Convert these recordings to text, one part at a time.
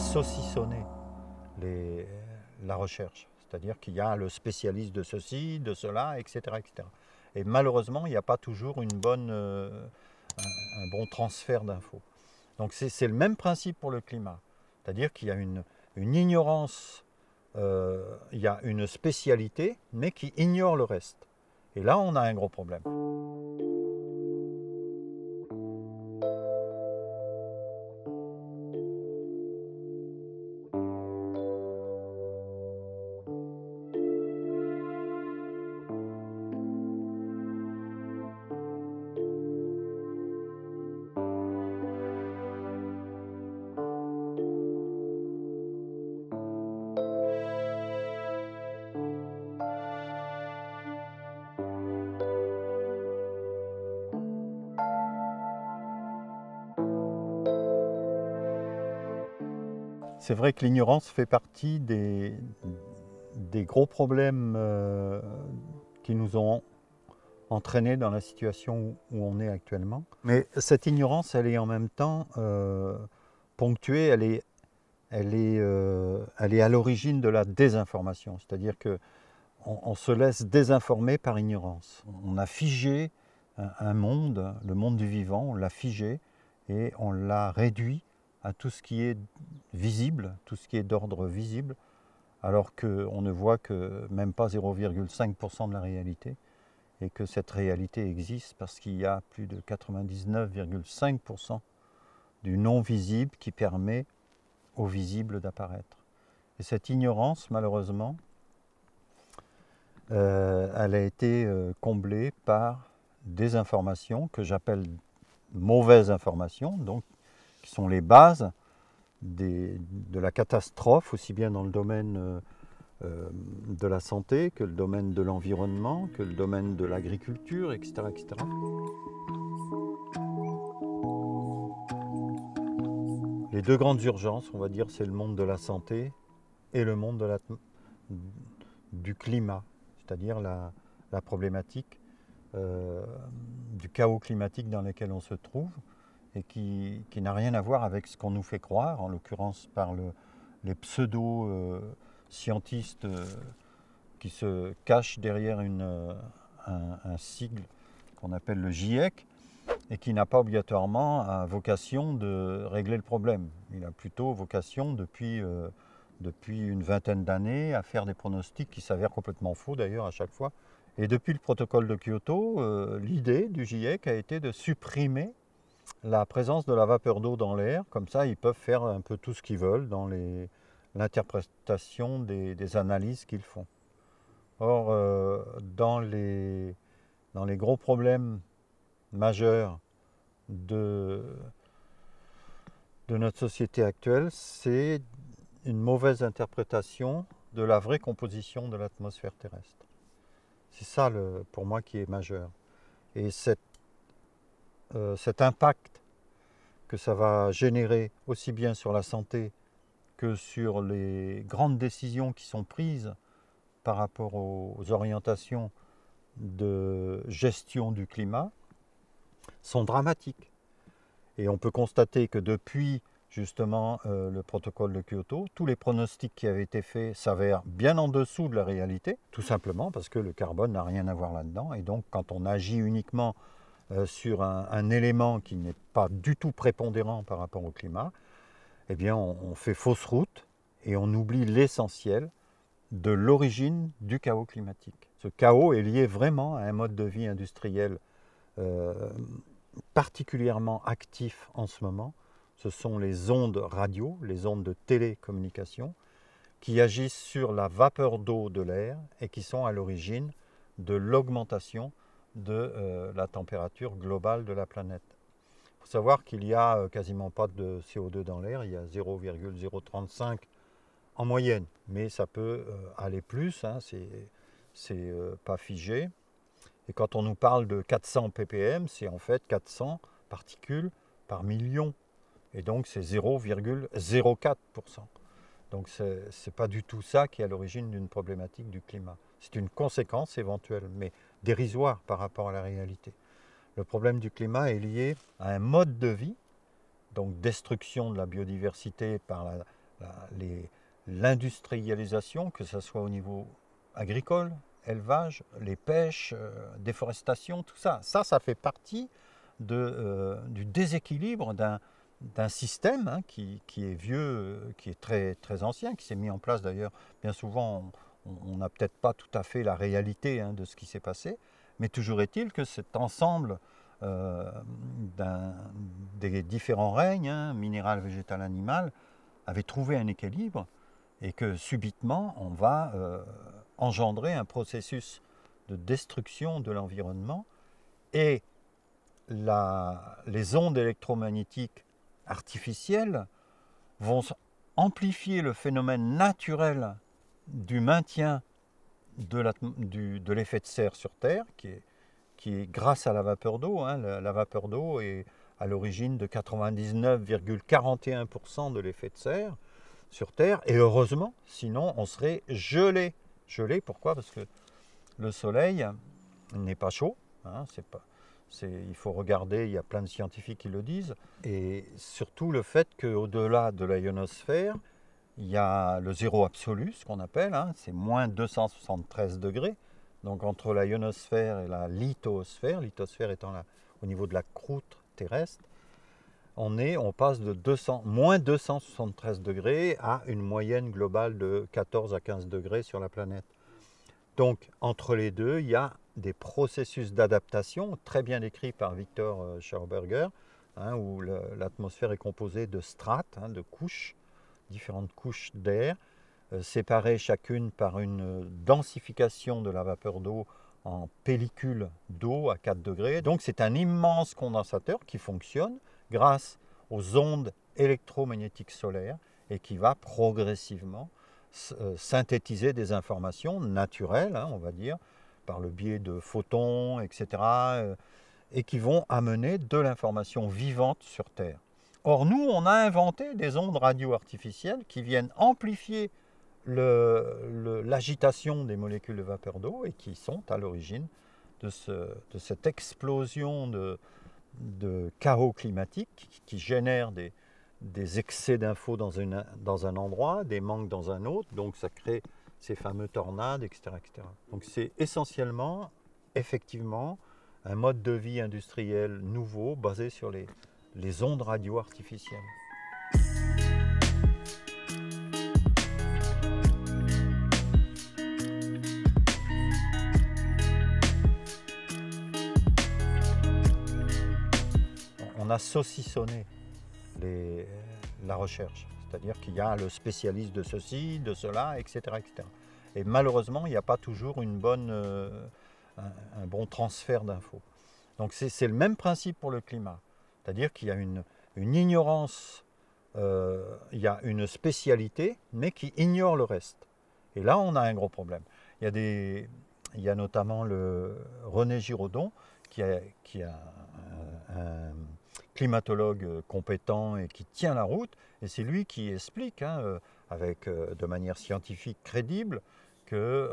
saucissonner la recherche. C'est-à-dire qu'il y a le spécialiste de ceci, de cela, etc. etc. Et malheureusement, il n'y a pas toujours une bonne, euh, un, bon transfert d'infos. Donc c'est le même principe pour le climat. C'est-à-dire qu'il y a une, ignorance, euh, il y a une spécialité, mais qui ignore le reste. Et là, on a un gros problème. c'est vrai que l'ignorance fait partie des, des gros problèmes euh, qui nous ont entraînés dans la situation où on est actuellement. Mais cette ignorance, elle est en même temps euh, ponctuée, elle est, elle est, euh, elle est à l'origine de la désinformation. C'est-à-dire que on, se laisse désinformer par ignorance. On a figé un monde, le monde du vivant, on l'a figé et on l'a réduit à tout ce qui est visible, tout ce qui est d'ordre visible, alors qu'on ne voit que même pas 0,5% de la réalité, et que cette réalité existe parce qu'il y a plus de 99,5% du non visible qui permet au visible d'apparaître. Et cette ignorance, malheureusement, euh, elle a été euh, comblée par des informations que j'appelle mauvaises informations, donc qui sont les bases de la catastrophe, aussi bien dans le domaine euh, euh, de la santé que le domaine de l'environnement, que le domaine de l'agriculture, etc., Les deux grandes urgences, on va dire, c'est le monde de la santé et le monde du climat, c'est-à-dire la, problématique euh, du chaos climatique dans lequel on se trouve et qui, n'a rien à voir avec ce qu'on nous fait croire, en l'occurrence par le, les pseudo-scientistes euh, euh, qui se cachent derrière une, euh, un, sigle qu'on appelle le GIEC et qui n'a pas obligatoirement vocation de régler le problème. Il a plutôt vocation depuis, depuis une vingtaine d'années à faire des pronostics qui s'avèrent complètement faux d'ailleurs à chaque fois. Et depuis le protocole de Kyoto, l'idée du GIEC a été de supprimer la présence de la vapeur d'eau dans l'air. Comme ça, ils peuvent faire un peu tout ce qu'ils veulent dans l'interprétation des, analyses qu'ils font. Or, euh, dans, les, gros problèmes majeurs de, notre société actuelle, c'est une mauvaise interprétation de la vraie composition de l'atmosphère terrestre. C'est ça pour moi qui est majeur. Et cette euh, cet impact que ça va générer aussi bien sur la santé que sur les grandes décisions qui sont prises par rapport aux orientations de gestion du climat sont dramatiques. Et on peut constater que depuis justement euh, le protocole de Kyoto, tous les pronostics qui avaient été faits s'avèrent bien en dessous de la réalité, tout simplement parce que le carbone n'a rien à voir là-dedans. Et donc quand on agit uniquement euh, sur un, élément qui n'est pas du tout prépondérant par rapport au climat, eh bien on, fait fausse route et on oublie l'essentiel de l'origine du chaos climatique. Ce chaos est lié vraiment à un mode de vie industriel euh, particulièrement actif en ce moment. Ce sont les ondes radio, les ondes de télécommunication, qui agissent sur la vapeur d'eau de l'air et qui sont à l'origine de l'augmentation de euh, la température globale de la planète. Il faut savoir qu'il n'y a euh, quasiment pas de CO2 dans l'air, il y a 0,035 en moyenne, mais ça peut euh, aller plus, hein, c'est, pas figé. Et quand on nous parle de 400 ppm, c'est en fait 400 particules par million. Et donc c'est 0,04%. Donc ce n'est pas du tout ça qui est à l'origine d'une problématique du climat. C'est une conséquence éventuelle, mais dérisoire par rapport à la réalité. Le problème du climat est lié à un mode de vie, donc destruction de la biodiversité par l'industrialisation, que ce soit au niveau agricole, élevage, les pêches, euh, déforestation, tout ça. Ça, ça fait partie de, euh, du déséquilibre d'un système hein, qui, qui, est vieux, euh, qui est très, très ancien, qui s'est mis en place d'ailleurs bien souvent on n'a peut-être pas tout à fait la réalité hein, de ce qui s'est passé, mais toujours est-il que cet ensemble euh, des différents règnes, hein, minéral, végétal, animal, avait trouvé un équilibre et que subitement on va euh, engendrer un processus de destruction de l'environnement et les ondes électromagnétiques artificielles vont amplifier le phénomène naturel du maintien de l'effet de, serre sur Terre, qui est, grâce à la vapeur d'eau. Hein, la, vapeur d'eau est à l'origine de 99,41% de l'effet de serre sur Terre. Et heureusement, sinon on serait gelé. Gelé, pourquoi Parce que le Soleil n'est pas chaud. Hein, il faut regarder, il y a plein de scientifiques qui le disent. Et surtout le fait qu'au-delà de la l'ionosphère, il y a le zéro absolu, ce qu'on appelle, hein, c'est moins 273 degrés. Donc entre la ionosphère et la lithosphère, lithosphère étant là au niveau de la croûte terrestre, on, est, on passe de 200, moins 273 degrés à une moyenne globale de 14 à 15 degrés sur la planète. Donc entre les deux, il y a des processus d'adaptation très bien décrits par Victor euh, Schauberger, hein, où l'atmosphère est composée de strates, hein, de couches, différentes couches d'air, euh, séparées chacune par une densification de la vapeur d'eau en pellicule d'eau à 4 degrés. Donc c'est un immense condensateur qui fonctionne grâce aux ondes électromagnétiques solaires et qui va progressivement euh, synthétiser des informations naturelles, hein, on va dire, par le biais de photons, etc., euh, et qui vont amener de l'information vivante sur Terre. Or, nous, on a inventé des ondes radio artificielles qui viennent amplifier l'agitation le, des molécules de vapeur d'eau et qui sont à l'origine de, cette explosion de, chaos climatique qui génère des, excès d'infos dans, dans, un endroit, des manques dans un autre, donc ça crée ces fameux tornades, etc. Donc c'est essentiellement, effectivement, un mode de vie industriel nouveau basé sur les, les ondes radio artificielles. On a saucissonné la recherche, c'est-à-dire qu'il y a le spécialiste de ceci, de cela, etc. etc. Et malheureusement, il n'y a pas toujours une bonne, euh, un bon transfert d'infos. Donc c'est le même principe pour le climat. C'est-à-dire qu'il y a une, ignorance, euh, il y a une spécialité, mais qui ignore le reste. Et là, on a un gros problème. Il y a, des, il y a notamment le René Giraudon, qui est, qui un, climatologue compétent et qui tient la route. Et c'est lui qui explique, hein, euh, avec, euh, de manière scientifique crédible, que,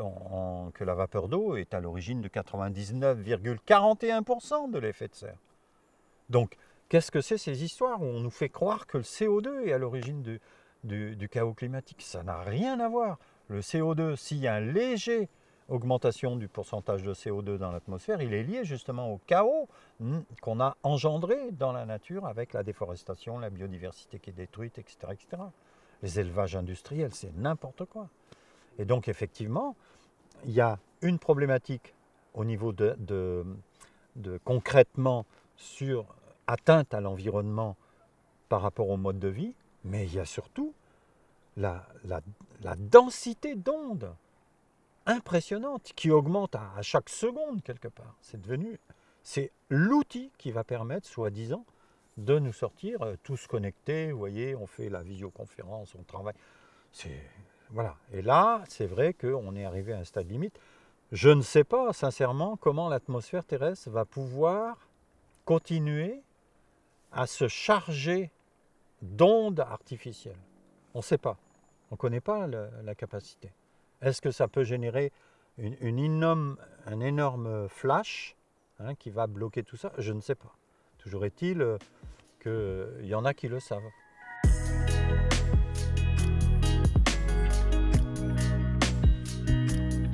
que la vapeur d'eau est à l'origine de 99,41% de l'effet de serre. Donc, Qu'est-ce que c'est ces histoires où on nous fait croire que le CO2 est à l'origine du, chaos climatique Ça n'a rien à voir. Le CO2, s'il y a une légère augmentation du pourcentage de CO2 dans l'atmosphère, il est lié justement au chaos hmm, qu'on a engendré dans la nature avec la déforestation, la biodiversité qui est détruite, etc. Les élevages industriels, c'est n'importe quoi. Et donc effectivement, il y a une problématique au niveau de concrètement sur atteinte à l'environnement par rapport au mode de vie, mais il y a surtout la, densité d'ondes impressionnante qui augmente à, chaque seconde quelque part. C'est devenu, c'est l'outil qui va permettre, soi-disant, de nous sortir euh, tous connectés. Vous voyez, on fait la visioconférence, on travaille. C'est voilà. Et là, c'est vrai qu'on est arrivé à un stade limite. Je ne sais pas, sincèrement, comment l'atmosphère terrestre va pouvoir continuer à se charger d'ondes artificielles. On ne sait pas. On ne connaît pas la capacité. Est-ce que ça peut générer une, énorme, un énorme flash hein, qui va bloquer tout ça Je ne sais pas. Toujours est-il euh, qu'il euh, y en a qui le savent.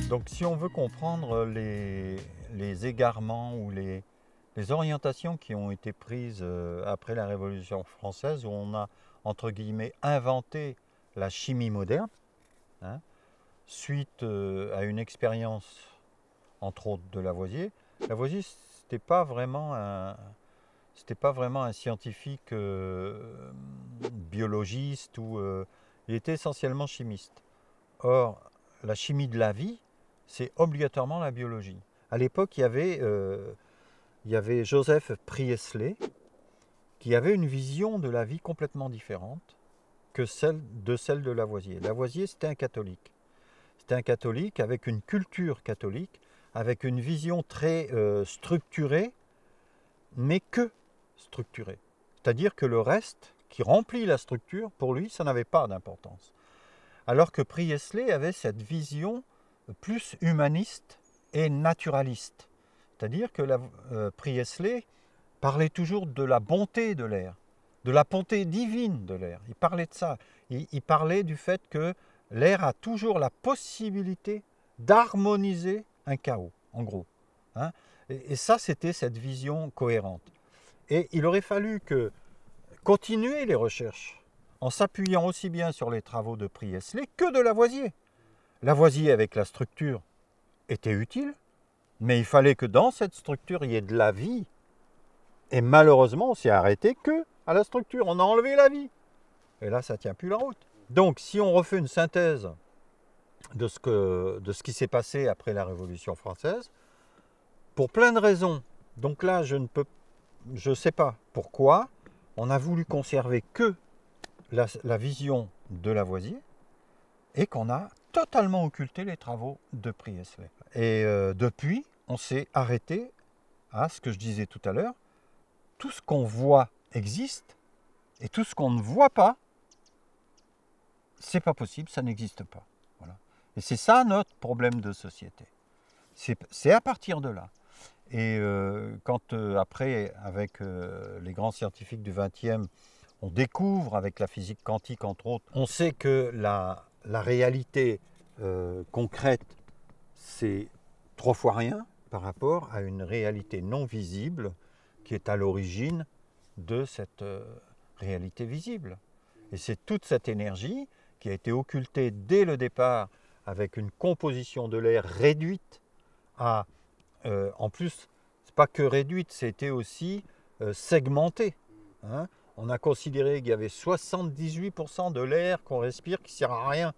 Donc si on veut comprendre les, les égarements ou les, les orientations qui ont été prises euh, après la Révolution française, où on a, entre guillemets, inventé la chimie moderne, hein, suite euh, à une expérience, entre autres, de Lavoisier. Lavoisier, c'était pas vraiment c'était pas vraiment un scientifique euh, biologiste ou il était essentiellement chimiste. Or, la chimie de la vie, c'est obligatoirement la biologie. À l'époque, il y avait il y avait Joseph Priestley qui avait une vision de la vie complètement différente que celle de celle de Lavoisier. Lavoisier, c'était un catholique. C'était un catholique avec une culture catholique, avec une vision très euh, structurée, mais que structurée. C'est-à-dire que le reste qui remplit la structure, pour lui, ça n'avait pas d'importance. Alors que Priestley avait cette vision plus humaniste et naturaliste. C'est-à-dire que la, euh, parlait toujours de la bonté de l'air, de la bonté divine de l'air. Il parlait de ça. Il, parlait du fait que l'air a toujours la possibilité d'harmoniser un chaos, en gros. Hein. et, ça, c'était cette vision cohérente. Et il aurait fallu que continuer les recherches en s'appuyant aussi bien sur les travaux de Priestley que de Lavoisier. Lavoisier, avec la structure, était utile, mais il fallait que dans cette structure, il y ait de la vie. Et malheureusement, on s'est arrêté que à la structure. On a enlevé la vie. Et là, ça ne tient plus la route. Donc, si on refait une synthèse de ce, que, de ce qui s'est passé après la Révolution française, pour plein de raisons, donc là, je ne peux, je sais pas pourquoi, on a voulu conserver que la, vision de Lavoisier et qu'on a totalement occulté les travaux de Priestley. Et euh, depuis, on s'est arrêté à ce que je disais tout à l'heure. Tout ce qu'on voit existe, et tout ce qu'on ne voit pas, c'est pas possible, ça n'existe pas. Voilà. Et c'est ça notre problème de société. C'est à partir de là. Et euh, quand euh, après, avec les grands scientifiques du XXe, on découvre avec la physique quantique entre autres, on sait que la la réalité euh, concrète, c'est trois fois rien par rapport à une réalité non visible qui est à l'origine de cette euh, réalité visible. Et c'est toute cette énergie qui a été occultée dès le départ avec une composition de l'air réduite à... Euh, en plus, n'est pas que réduite, c'était aussi segmentée. Hein on a considéré qu'il y avait 78% de l'air qu'on respire qui sert à rien,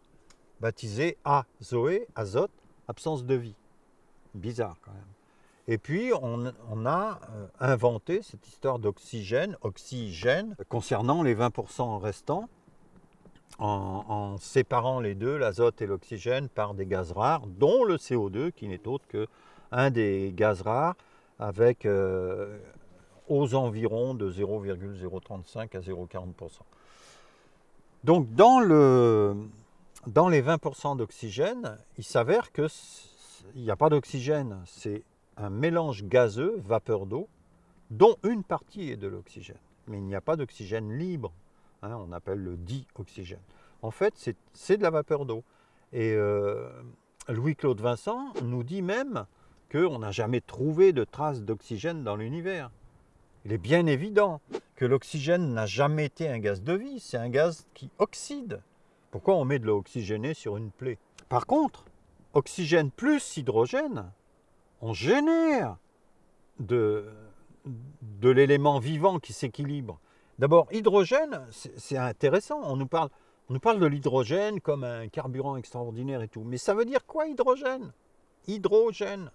baptisé azoé, azote, absence de vie. Bizarre quand même. Et puis, on, a euh, inventé cette histoire d'oxygène, oxygène, concernant les 20% restants, en, séparant les deux, l'azote et l'oxygène, par des gaz rares, dont le CO2, qui n'est autre que un des gaz rares, avec euh, aux environs de 0,035 à 0,40%. Donc dans, le, dans les 20% d'oxygène, il s'avère qu'il n'y a pas d'oxygène, c'est un mélange gazeux, vapeur d'eau, dont une partie est de l'oxygène. Mais il n'y a pas d'oxygène libre, hein, on appelle le di-oxygène. En fait, c'est de la vapeur d'eau. Et euh, Louis-Claude Vincent nous dit même qu'on n'a jamais trouvé de traces d'oxygène dans l'univers. Il est bien évident que l'oxygène n'a jamais été un gaz de vie, c'est un gaz qui oxyde. Pourquoi on met de l'eau oxygénée sur une plaie Par contre, oxygène plus hydrogène, on génère de, l'élément vivant qui s'équilibre. D'abord, hydrogène, c'est intéressant, on nous parle, on nous parle de l'hydrogène comme un carburant extraordinaire et tout, mais ça veut dire quoi hydrogène Hydrogène,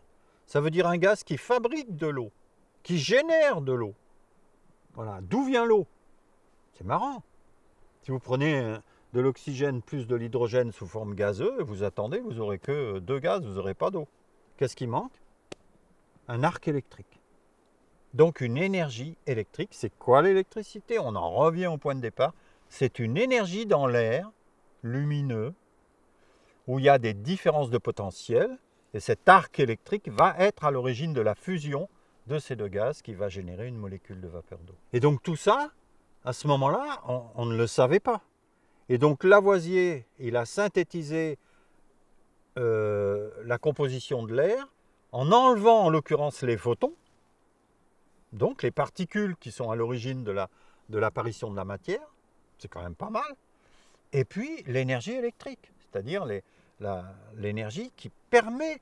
ça veut dire un gaz qui fabrique de l'eau, qui génère de l'eau. Voilà. D'où vient l'eau C'est marrant. Si vous prenez euh, de l'oxygène plus de l'hydrogène sous forme gazeuse, vous attendez, vous n'aurez que euh, deux gaz, vous n'aurez pas d'eau. Qu'est-ce qui manque Un arc électrique. Donc une énergie électrique, c'est quoi l'électricité On en revient au point de départ. C'est une énergie dans l'air, lumineux, où il y a des différences de potentiel, et cet arc électrique va être à l'origine de la fusion de ces deux gaz qui va générer une molécule de vapeur d'eau. Et donc tout ça, à ce moment-là, on, ne le savait pas. Et donc Lavoisier, il a synthétisé euh, la composition de l'air en enlevant en l'occurrence les photons, donc les particules qui sont à l'origine de l'apparition la, de, de la matière, c'est quand même pas mal, et puis l'énergie électrique, c'est-à-dire l'énergie qui permet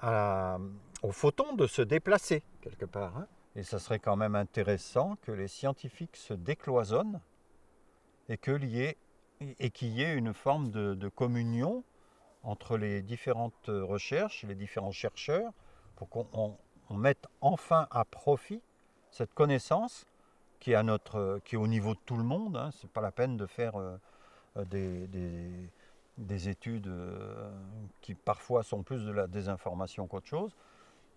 à, la... Au photon de se déplacer quelque part. Hein. Et ça serait quand même intéressant que les scientifiques se décloisonnent et qu'il y, ait une forme de, communion entre les différentes recherches, les différents chercheurs, pour qu'on mette enfin à profit cette connaissance qui est, au niveau de tout le monde. Hein. Ce n'est pas la peine de faire euh, des études euh, qui parfois sont plus de la désinformation qu'autre chose.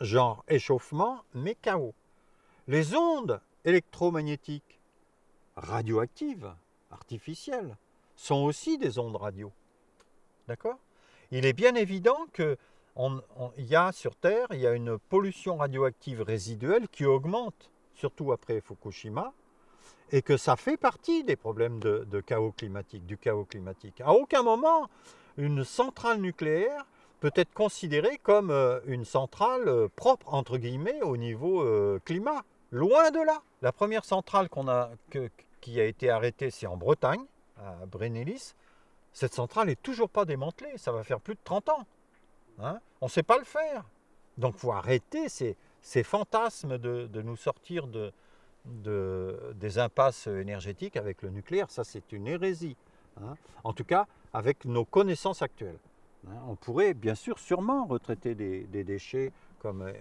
genre échauffement, mais chaos. Les ondes électromagnétiques, radioactives, artificielles, sont aussi des ondes radio. D'accord Il est bien évident que y a sur Terre, il y a une pollution radioactive résiduelle qui augmente, surtout après Fukushima, et que ça fait partie des problèmes de, chaos climatique, du chaos climatique. À aucun moment, une centrale nucléaire peut être considérée comme euh, une centrale euh, propre, entre guillemets, au niveau euh, climat. Loin de là. La première centrale qu'on a, qui a été arrêtée, c'est en Bretagne, à Brenelis. Cette centrale n'est toujours pas démantelée. Ça va faire plus de 30 ans. Hein. On ne sait pas le faire. Donc il faut arrêter ces, fantasmes de, de, nous sortir de, de, des impasses énergétiques avec le nucléaire. Ça, c'est une hérésie. Hein. en tout cas, avec nos connaissances actuelles. Hein, on pourrait bien sûr sûrement retraiter des, déchets comme euh,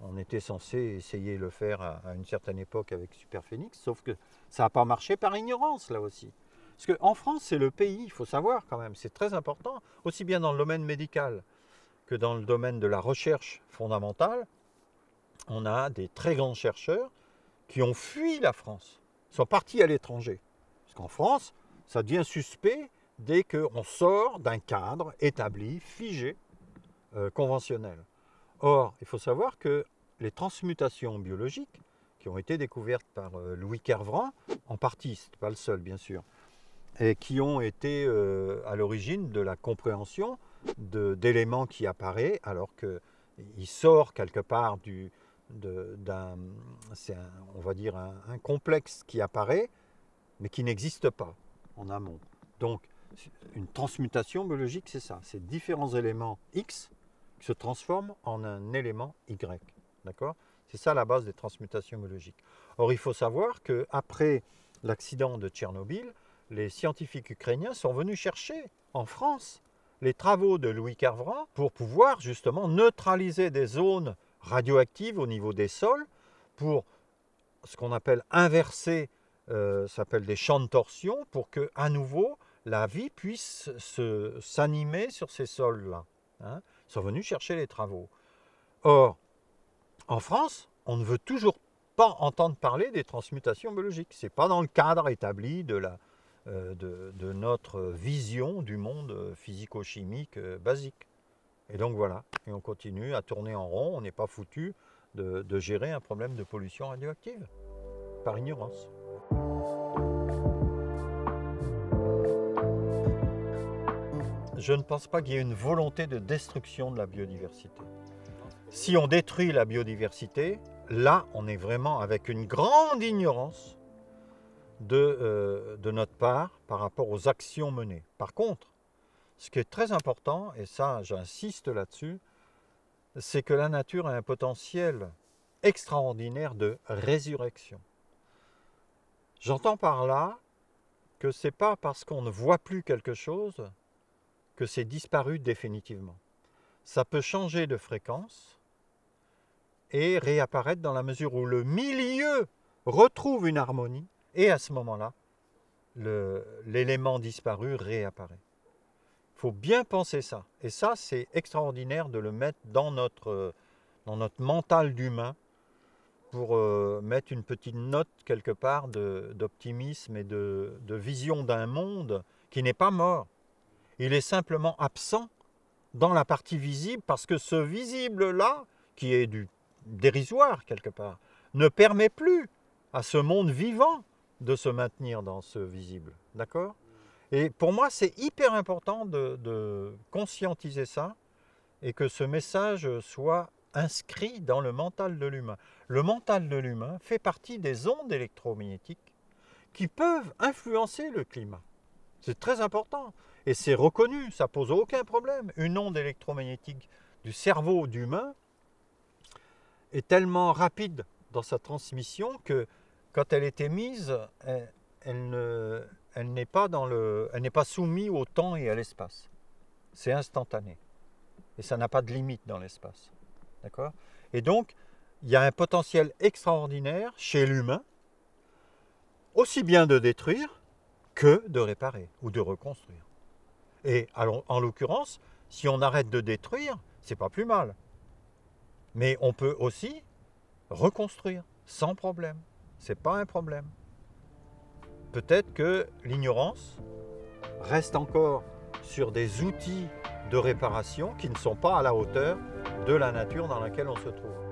on était censé essayer de le faire à, une certaine époque avec Superphénix, sauf que ça n'a pas marché par ignorance là aussi. Parce qu'en France, c'est le pays, il faut savoir quand même, c'est très important, aussi bien dans le domaine médical que dans le domaine de la recherche fondamentale, on a des très grands chercheurs qui ont fui la France, sont partis à l'étranger. Parce qu'en France, ça devient suspect dès qu'on sort d'un cadre établi, figé, euh, conventionnel. Or, il faut savoir que les transmutations biologiques, qui ont été découvertes par euh, Louis Kervran, en partie, n'est pas le seul bien sûr, et qui ont été euh, à l'origine de la compréhension d'éléments qui apparaissent alors qu'il sort quelque part du, d'un, on va dire, un, un, complexe qui apparaît, mais qui n'existe pas en amont. Donc, une transmutation biologique, c'est ça. C'est différents éléments X qui se transforment en un élément Y. D'accord C'est ça la base des transmutations biologiques. Or, il faut savoir qu'après l'accident de Tchernobyl, les scientifiques ukrainiens sont venus chercher en France les travaux de Louis Carvran pour pouvoir justement neutraliser des zones radioactives au niveau des sols pour ce qu'on appelle inverser, euh, ça s'appelle des champs de torsion, pour que à nouveau la vie puisse s'animer sur ces sols-là. Hein. Ils sont venus chercher les travaux. Or, en France, on ne veut toujours pas entendre parler des transmutations biologiques. Ce n'est pas dans le cadre établi de, la, euh, de, notre vision du monde euh, physico-chimique euh, basique. Et donc voilà, et on continue à tourner en rond, on n'est pas foutu de gérer un problème de pollution radioactive, par ignorance. je ne pense pas qu'il y ait une volonté de destruction de la biodiversité. Si on détruit la biodiversité, là, on est vraiment avec une grande ignorance de, euh, de notre part par rapport aux actions menées. Par contre, ce qui est très important, et ça j'insiste là-dessus, c'est que la nature a un potentiel extraordinaire de résurrection. J'entends par là que c'est pas parce qu'on ne voit plus quelque chose que c'est disparu définitivement. Ça peut changer de fréquence et réapparaître dans la mesure où le milieu retrouve une harmonie et à ce moment-là, l'élément disparu réapparaît. Il faut bien penser ça. Et ça, c'est extraordinaire de le mettre dans notre, dans notre mental d'humain pour euh, mettre une petite note quelque part d'optimisme et de, de vision d'un monde qui n'est pas mort. Il est simplement absent dans la partie visible parce que ce visible-là, qui est du dérisoire quelque part, ne permet plus à ce monde vivant de se maintenir dans ce visible. D'accord Et pour moi, c'est hyper important de, de, conscientiser ça et que ce message soit inscrit dans le mental de l'humain. Le mental de l'humain fait partie des ondes électromagnétiques qui peuvent influencer le climat. C'est très important et c'est reconnu, ça pose aucun problème. Une onde électromagnétique du cerveau d'humain est tellement rapide dans sa transmission que quand elle est émise, elle, n'est pas pas soumise au temps et à l'espace. C'est instantané et ça n'a pas de limite dans l'espace, d'accord Et donc il y a un potentiel extraordinaire chez l'humain, aussi bien de détruire que de réparer ou de reconstruire. Et en l'occurrence, si on arrête de détruire, c'est pas plus mal. Mais on peut aussi reconstruire sans problème. C'est pas un problème. Peut-être que l'ignorance reste encore sur des outils de réparation qui ne sont pas à la hauteur de la nature dans laquelle on se trouve.